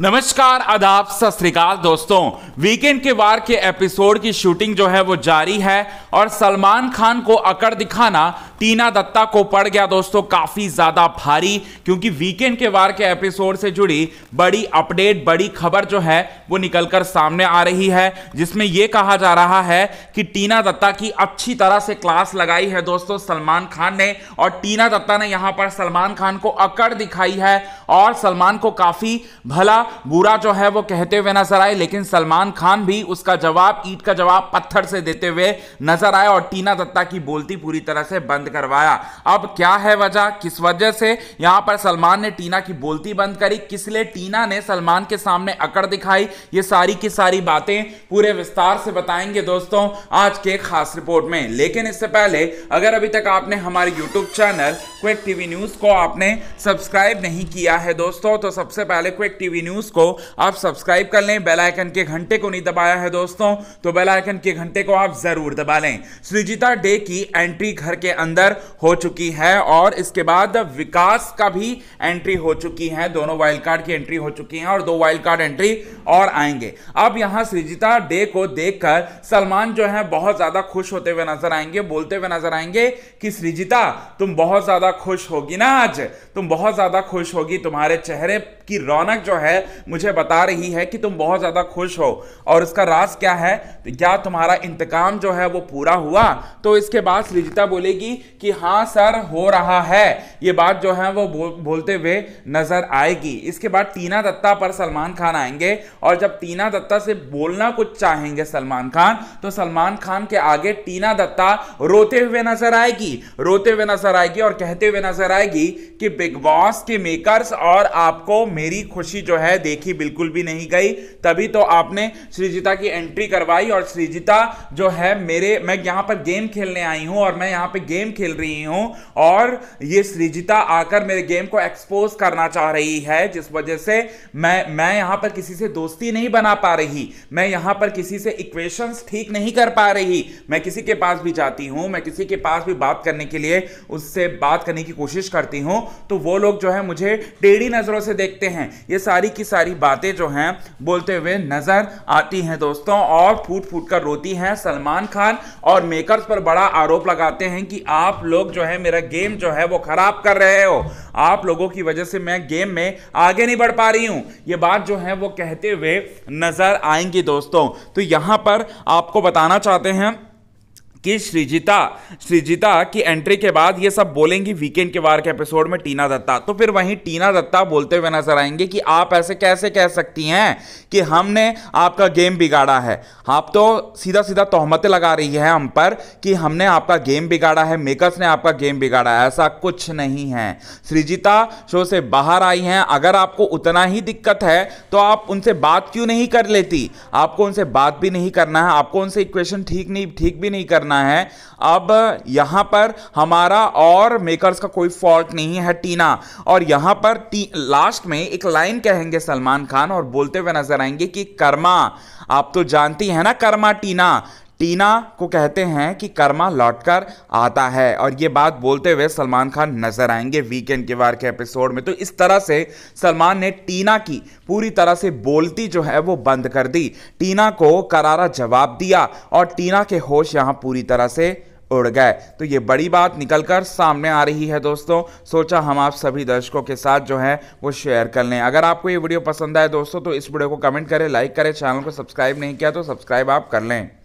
नमस्कार आदाब सत श्रीकाल दोस्तों वीकेंड के वार के एपिसोड की शूटिंग जो है वो जारी है और सलमान खान को अकड़ दिखाना टीना दत्ता को पड़ गया दोस्तों काफी ज्यादा भारी क्योंकि वीकेंड के वार के एपिसोड से जुड़ी बड़ी अपडेट बड़ी खबर जो है वो निकलकर सामने आ रही है जिसमें यह कहा जा रहा है कि टीना दत्ता की अच्छी तरह से क्लास लगाई है दोस्तों सलमान खान ने और टीना दत्ता ने यहां पर सलमान खान को अकड़ दिखाई है और सलमान को काफी भला बुरा जो है वो कहते हुए नजर आए लेकिन सलमान खान भी उसका जवाब ईट का जवाब पत्थर से देते हुए नजर आए और टीना दत्ता की बोलती पूरी तरह से बंद करवाया अब क्या है वजह किस वजह से यहां पर सलमान ने टीना की बोलती बंद करी किस लिए टीना ने सलमान के सामने अकड़ दिखाई ये सारी की सारी बातें पूरे विस्तार से बताएंगे दोस्तों आज के खास रिपोर्ट में लेकिन इससे पहले अगर अभी तक आपने हमारे YouTube channel quick TV news को आपने सब्सक्राइब नहीं किया है दोस्तों तो सबसे पहले क्विक टीवी न्यूज़ को आप सब्सक्राइब कर लें बेल आइकन के घंटे को नहीं दबाया है दोस्तों तो बेल आइकन के घंटे को आप ज़रूर दबा लें सृजिता डे की एंट्री घर के अंदर हो चुकी है और इसके बाद विकास का भी एंट्री हो चुकी है दोनों वाइल्ड कार्ड की एंट्री हो चुकी है और दो वाइल्ड कार्ड एंट्री और आएंगे अब यहाँ सृजिता डे को देखकर सलमान जो है बहुत ज्यादा खुश होते हुए नजर आएंगे बोलते हुए नजर आएंगे कि सृजिता तुम बहुत ज्यादा खुश होगी ना आज तुम बहुत ज़्यादा खुश होगी तुम्हारे चेहरे की रौनक जो है मुझे बता रही है कि तुम बहुत ज़्यादा खुश हो और इसका राज क्या है तो क्या तुम्हारा इंतकाम जो है वो पूरा हुआ तो इसके बाद सृजिता बोलेगी कि हाँ सर हो रहा है ये बात जो है वो बोलते हुए नजर आएगी इसके बाद टीना दत्ता पर सलमान खान आएंगे और जब टीना दत्ता से बोलना कुछ चाहेंगे सलमान खान तो सलमान खान के आगे टीना दत्ता रोते हुए नजर आएगी रोते हुए नजर आएगी और कहते हुए नजर आएगी कि बिग बॉस के मेकर्स और आपको मेरी खुशी जो है देखी बिल्कुल भी नहीं गई तभी तो आपने श्रीजिता की एंट्री करवाई और श्रीजिता जो है मेरे मैं यहाँ पर गेम खेलने आई हूँ और मैं यहाँ पर गेम खेल रही हूँ और ये श्री निजिता आकर मेरे गेम को एक्सपोज करना चाह रही है जिस वजह से मैं मैं यहाँ पर किसी से दोस्ती नहीं बना पा रही मैं यहाँ पर किसी से इक्वेशंस ठीक नहीं कर पा रही मैं किसी के पास भी जाती हूँ मैं किसी के पास भी बात करने के लिए उससे बात करने की कोशिश करती हूँ तो वो लोग जो है मुझे टेढ़ी नज़रों से देखते हैं ये सारी की सारी बातें जो हैं बोलते हुए नज़र आती हैं दोस्तों और फूट फूट कर रोती हैं सलमान खान और मेकर्स पर बड़ा आरोप लगाते हैं कि आप लोग जो है मेरा गेम जो है वो खराब कर रहे हो आप लोगों की वजह से मैं गेम में आगे नहीं बढ़ पा रही हूं ये बात जो है वो कहते हुए नज़र आएंगी दोस्तों तो यहां पर आपको बताना चाहते हैं कि श्रीजिता श्रीजिता की एंट्री के बाद ये सब बोलेंगी वीकेंड के वार के एपिसोड में टीना दत्ता तो फिर वहीं टीना दत्ता बोलते हुए नजर आएंगे कि आप ऐसे कैसे कह सकती हैं कि हमने आपका गेम बिगाड़ा है आप तो सीधा सीधा तोहमतें लगा रही है हम पर कि हमने आपका गेम बिगाड़ा है मेकर्स ने आपका गेम बिगाड़ा है ऐसा कुछ नहीं है श्रीजिता शो से बाहर आई हैं अगर आपको उतना ही दिक्कत है तो आप उनसे बात क्यों नहीं कर लेती आपको उनसे बात भी नहीं करना है आपको उनसे इक्वेशन ठीक नहीं ठीक भी नहीं करना करना है अब यहां पर हमारा और मेकर्स का कोई फॉल्ट नहीं है टीना और यहां पर लास्ट में एक लाइन कहेंगे सलमान खान और बोलते हुए नजर आएंगे कि कर्मा आप तो जानती है ना कर्मा टीना टीना को कहते हैं कि कर्मा लौटकर आता है और ये बात बोलते हुए सलमान खान नजर आएंगे वीकेंड के वार के एपिसोड में तो इस तरह से सलमान ने टीना की पूरी तरह से बोलती जो है वो बंद कर दी टीना को करारा जवाब दिया और टीना के होश यहाँ पूरी तरह से उड़ गए तो ये बड़ी बात निकल कर सामने आ रही है दोस्तों सोचा हम आप सभी दर्शकों के साथ जो है वो शेयर कर लें अगर आपको ये वीडियो पसंद आए दोस्तों तो इस वीडियो को कमेंट करें लाइक करें चैनल को सब्सक्राइब नहीं किया तो सब्सक्राइब आप कर लें